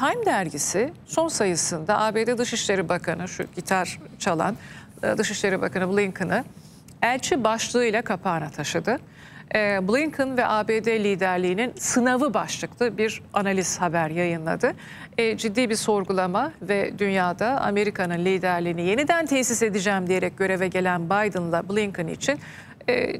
Time dergisi son sayısında ABD Dışişleri Bakanı şu gitar çalan e, Dışişleri Bakanı Blinken'ı elçi başlığıyla kapağına taşıdı. E, Blinken ve ABD liderliğinin sınavı başlıklı bir analiz haber yayınladı. E, ciddi bir sorgulama ve dünyada Amerika'nın liderliğini yeniden tesis edeceğim diyerek göreve gelen Biden'la Blinken için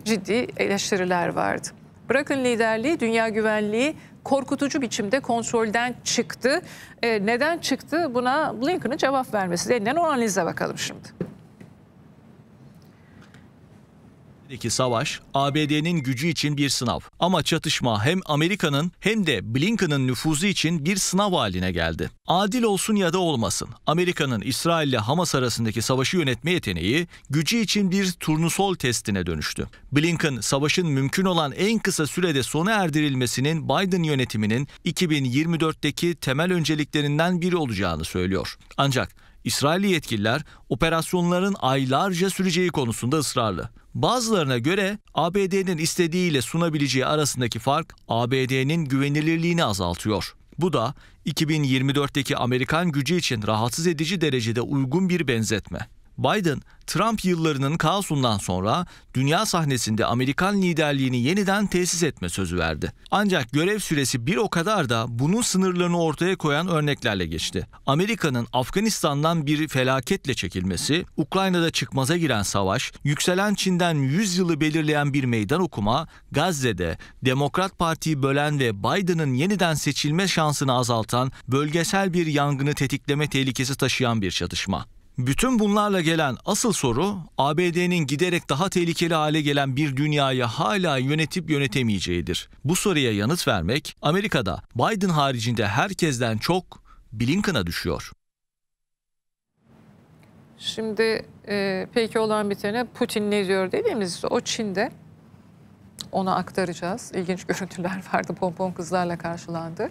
ciddi eleştiriler vardı. Bırakın liderliği, dünya güvenliği korkutucu biçimde kontrolden çıktı. E, neden çıktı? Buna Blinken'ın cevap vermesi denilen o analize bakalım şimdi. ki savaş ABD'nin gücü için bir sınav. Ama çatışma hem Amerika'nın hem de Blinken'ın nüfuzu için bir sınav haline geldi. Adil olsun ya da olmasın. Amerika'nın İsrail ile Hamas arasındaki savaşı yönetme yeteneği gücü için bir turnusol testine dönüştü. Blinken savaşın mümkün olan en kısa sürede sona erdirilmesinin Biden yönetiminin 2024'teki temel önceliklerinden biri olacağını söylüyor. Ancak İsrailli yetkililer operasyonların aylarca süreceği konusunda ısrarlı. Bazılarına göre ABD'nin istediğiyle sunabileceği arasındaki fark ABD'nin güvenilirliğini azaltıyor. Bu da 2024'teki Amerikan gücü için rahatsız edici derecede uygun bir benzetme. Biden, Trump yıllarının kaosundan sonra dünya sahnesinde Amerikan liderliğini yeniden tesis etme sözü verdi. Ancak görev süresi bir o kadar da bunun sınırlarını ortaya koyan örneklerle geçti. Amerika'nın Afganistan'dan bir felaketle çekilmesi, Ukrayna'da çıkmaza giren savaş, yükselen Çin'den 100 yılı belirleyen bir meydan okuma, Gazze'de Demokrat Parti'yi bölen ve Biden'ın yeniden seçilme şansını azaltan bölgesel bir yangını tetikleme tehlikesi taşıyan bir çatışma. Bütün bunlarla gelen asıl soru ABD'nin giderek daha tehlikeli hale gelen bir dünyayı hala yönetip yönetemeyeceğidir. Bu soruya yanıt vermek Amerika'da Biden haricinde herkesten çok Blinken'a düşüyor. Şimdi e, peki olan bitene Putin ne diyor dediğimiz o Çin'de ona aktaracağız. İlginç görüntüler vardı. Pompon kızlarla karşılandı.